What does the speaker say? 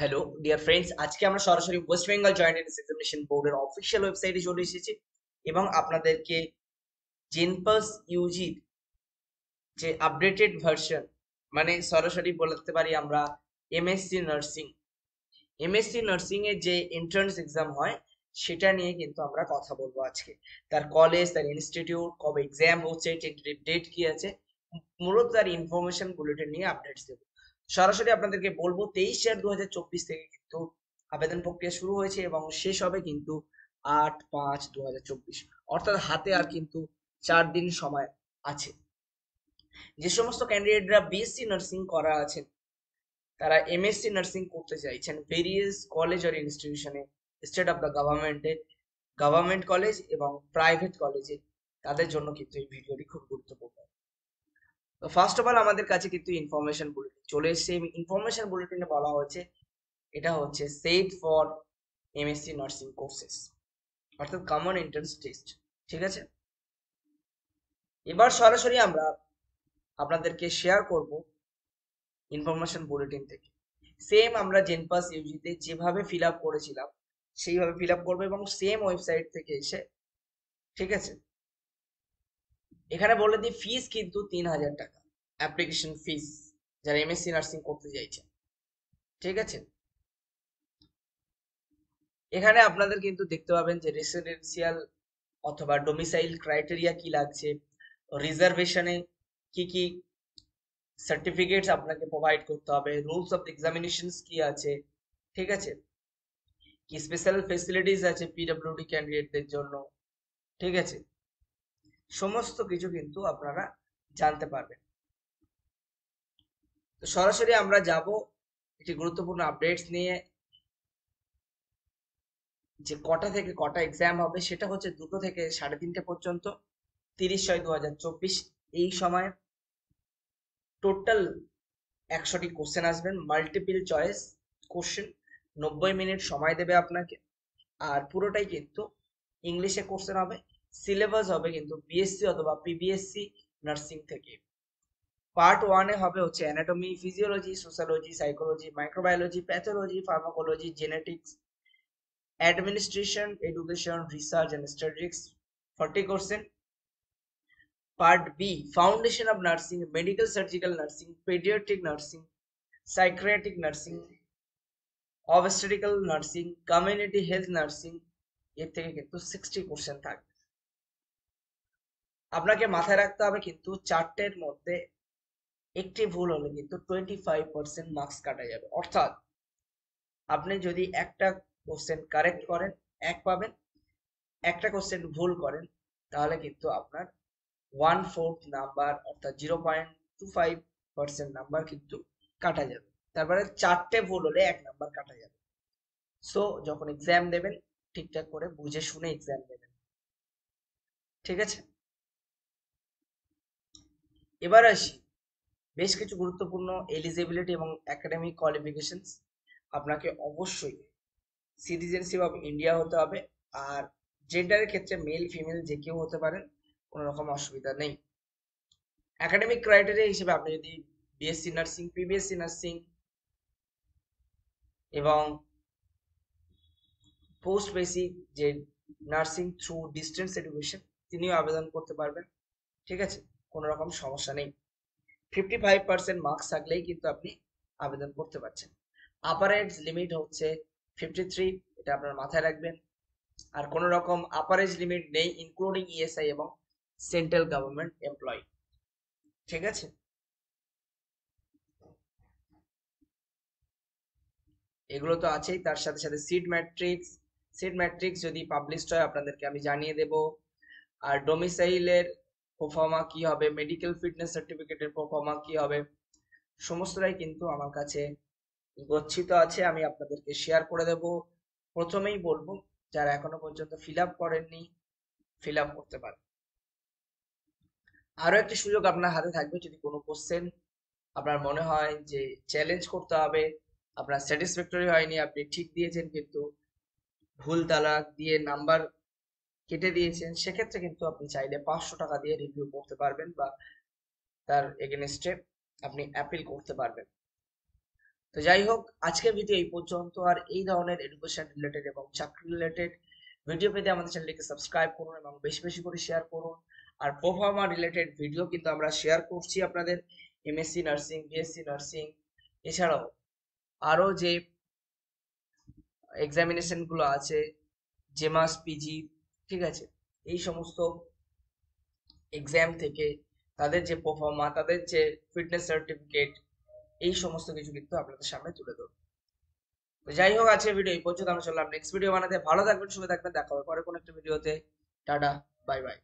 hello dear friends আজকে আমরা সরাসরি West Bengal joint entrance examination বোর্ডের অফিসিয়াল ওয়েবসাইটে চলে এসেছি এবং আপনাদেরকে জেনপাস ইউজি যে আপডেটেড ভার্সন মানে সরাসরি বলতে পারি আমরা এমএসসি নার্সিং এমএসসি নার্সিং এর যে এন্ট্রান্স এক্সাম হয় সেটা নিয়ে কিন্তু আমরা কথা বলবো আজকে তার কলেজ তার ইনস্টিটিউট কবে এক্সাম হচ্ছে ডেট কি আছে মূলত তার ইনফরমেশন বুলেটিন নিয়ে আপডেটস দেবো সরাসরি আপনাদেরকে বলবো তেইশ চার দু থেকে কিন্তু আবেদন প্রক্রিয়া শুরু হয়েছে এবং শেষ হবে কিন্তু আট পাঁচ দু অর্থাৎ হাতে আর কিন্তু চার দিন সময় আছে যে সমস্ত ক্যান্ডিডেটরা বিএসসি নার্সিং করা আছেন তারা এমএসসি নার্সিং করতে চাইছেন ভেরিয়াস কলেজ আর ইনস্টিটিউশনে স্টেট অফ দ্য গভর্নমেন্টে গভর্নমেন্ট কলেজ এবং প্রাইভেট কলেজে তাদের জন্য কিন্তু এই ভিডিওটি খুব গুরুত্বপূর্ণ তো ফার্স্ট অফ অল আমাদের কাছে কিন্তু ইনফরমেশন বুলেটিন চলে এসেছে এই ইনফরমেশন বুলেটিনে বলা হয়েছে এটা হচ্ছে set for MSc nursing courses অর্থাৎ কমন এন্ট্রান্স টেস্ট ঠিক আছে এবার সরাসরি আমরা আপনাদেরকে শেয়ার করব ইনফরমেশন বুলেটিন থেকে সেম আমরা জেনপাস ইউজিতে যেভাবে ফিল আপ করেছিলাম সেইভাবে ফিল আপ করবো এবং সেম ওয়েবসাইট থেকে এসে ঠিক আছে এখানে বলে দিই ফিস কিন্তু তিন হাজার টাকা অ্যাপ্লিকেশন ফিস যারা এমএসসি নার্সিং করতে চাইছে ঠিক আছে এখানে আপনাদের কিন্তু দেখতে পাবেন যে রেসিডেন্সিয়াল অথবা ডোমিসাইল ক্রাইটেরিয়া কি লাগছে রিজার্ভেশনে কি কি সার্টিফিকেটস আপনাকে প্রোভাইড করতে হবে রুলস অফ এক্সামিনেশনস কি আছে ঠিক আছে কি স্পেশাল ফেসিলিটিস আছে পিডব্লিউডি ক্যান্ডিডেটদের জন্য ঠিক আছে সমস্ত কিছু কিন্তু আপনারা জানতে পারবেন তো সরাসরি আমরা যাব একটি গুরুত্বপূর্ণ আপডেটস নিয়ে যে কটা থেকে কটা এক্সাম হবে সেটা হচ্ছে দুটো থেকে সাড়ে তিনটে পর্যন্ত তিরিশ ছয় দু হাজার চব্বিশ এই সময় টোটাল একশোটি কোশ্চেন আসবেন মাল্টিপিল চয়েস কোশ্চেন নব্বই মিনিট সময় দেবে আপনাকে আর পুরোটাই কিন্তু ইংলিশে কোশ্চেন হবে সিলেবাস হবে কিন্তু বিএসসি অথবা পিবিএসসি নার্সিং থেকে পার্ট ওয়ানে হবে হচ্ছে anatomy physiology sociology psychology microbiology pathology pharmacology genetics administration education research and statics forty percent part B foundation of nursing medical surgical nursing paediatric nursing psychiatric nursing obstetrical nursing community health nursing এর থেকে কিন্তু sixty percent থাকবে আপনাকে মাথায় রাখতে হবে কিন্তু চারটের মধ্যে একটি ভুল হলে কিন্তু টোয়েন্টি ফাইভ পার্সেন্ট মার্কস কাটা যাবে অর্থাৎ আপনি যদি একটা কোশ্চেন কারেক্ট করেন এক পাবেন একটা কোশ্চেন ভুল করেন তাহলে কিন্তু আপনার ওয়ান ফোর্থ নাম্বার অর্থাৎ zero point two five percent number কিন্তু কাটা যাবে তারপরে চারটে ভুল হলে এক নাম্বার কাটা যাবে সো যখন এক্সাম দেবেন ঠিকঠাক করে বুঝে শুনে এক্সাম দেবেন ঠিক আছে এবার আসি বেশ কিছু গুরুত্বপূর্ণ এলিজিবিলিটি এবং একাডেমিক কোয়ালিফিকেশনস আপনাকে অবশ্যই সিটিজেনশিপ অফ ইন্ডিয়া হতে হবে আর জেন্ডারের ক্ষেত্রে মেল ফিমেল যে কেউ হতে পারেন কোনো রকম অসুবিধা নেই একাডেমিক ক্রাইটেরিয়া হিসেবে আপনি যদি বিএসসি নার্সিং পিবিএসসি নার্সিং এবং পোস্ট বেসিক যে নার্সিং থ্রু ডিস্টেন্স এডুকেশন তিনিও আবেদন করতে পারবেন ঠিক আছে কোনো রকম সমস্যা নেই ফিফটি ফাইভ পার্সেন্ট মার্কস থাকলেই কিন্তু আপনি আবেদন করতে পারছেন আপারেজ লিমিট হচ্ছে ফিফটি থ্রি এটা আপনার মাথায় রাখবেন আর কোনো রকম আপার লিমিট নেই ইনক্লুডিং ইএসআই e এবং সেন্ট্রাল গভর্নমেন্ট এমপ্লয়ি ঠিক আছে এগুলো তো আছেই তার সাথে সাথে সিট ম্যাট্রিক্স সিট ম্যাট্রিক্স যদি পাবলিশড হয় আপনাদেরকে আমি জানিয়ে দেব আর ডোমিসাইলের প্রোফার্মা কি হবে মেডিকেল ফিটনেস সার্টিফিকেটের প্রোফার্মা কি হবে সমস্তটাই কিন্তু আমার কাছে গচ্ছিত আছে আমি আপনাদেরকে শেয়ার করে দেব প্রথমেই বলবো যারা এখনো পর্যন্ত ফিল আপ করেননি ফিল আপ করতে পারেন আরো একটি সুযোগ আপনার হাতে থাকবে যদি কোনো কোশ্চেন আপনার মনে হয় যে চ্যালেঞ্জ করতে হবে আপনার স্যাটিসফ্যাক্টরি হয়নি আপনি ঠিক দিয়েছেন কিন্তু ভুল তালা দিয়ে নাম্বার কেটে দিয়েছেন সেক্ষেত্রে কিন্তু আপনি চাইলে পাঁচশো টাকা দিয়ে রিভিউ করতে পারবেন বা তার এগেনস্টে আপনি অ্যাপিল করতে পারবেন তো যাই হোক আজকের ভিডিও এই পর্যন্ত আর এই ধরনের এডুকেশন রিলেটেড এবং চাকরি রিলেটেড ভিডিও পেতে আমাদের চ্যানেলটিকে সাবস্ক্রাইব করুন এবং বেশি বেশি করে শেয়ার করুন আর প্রোফার্মা রিলেটেড ভিডিও কিন্তু আমরা শেয়ার করছি আপনাদের এমএসসি নার্সিং বিএসসি নার্সিং এছাড়াও আরও যে এক্সামিনেশনগুলো আছে জেমাস পিজি e ঠিক আছে এই সমস্ত এক্সাম থেকে তাদের যে পারফর্মা তাদের যে ফিটনেস সার্টিফিকেট এই সমস্ত কিছু কিন্তু আপনাদের সামনে তুলে ধরবো তো যাই হোক আজকে ভিডিও এই পর্যন্ত আমরা চললাম নেক্সট ভিডিও বানাতে ভালো থাকবেন শুভে থাকবেন দেখা হবে পরে কোনো একটা ভিডিওতে টাটা বাই বাই